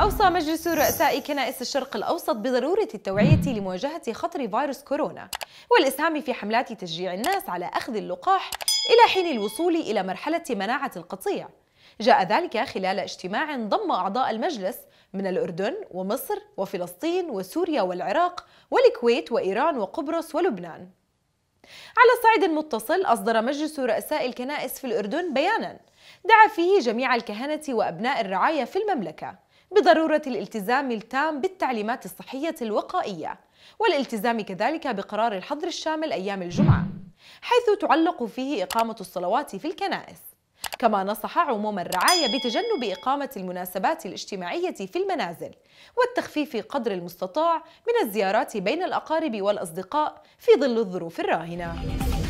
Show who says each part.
Speaker 1: أوصى مجلس رؤساء كنائس الشرق الأوسط بضرورة التوعية لمواجهة خطر فيروس كورونا والإسهام في حملات تشجيع الناس على أخذ اللقاح إلى حين الوصول إلى مرحلة مناعة القطيع جاء ذلك خلال اجتماع ضم أعضاء المجلس من الأردن ومصر وفلسطين وسوريا والعراق والكويت وإيران وقبرص ولبنان على صعيد متصل أصدر مجلس رؤساء الكنائس في الأردن بياناً دعا فيه جميع الكهنة وأبناء الرعاية في المملكة بضرورة الالتزام التام بالتعليمات الصحية الوقائية والالتزام كذلك بقرار الحظر الشامل أيام الجمعة حيث تعلق فيه إقامة الصلوات في الكنائس كما نصح عموم الرعاية بتجنب إقامة المناسبات الاجتماعية في المنازل والتخفيف قدر المستطاع من الزيارات بين الأقارب والأصدقاء في ظل الظروف الراهنة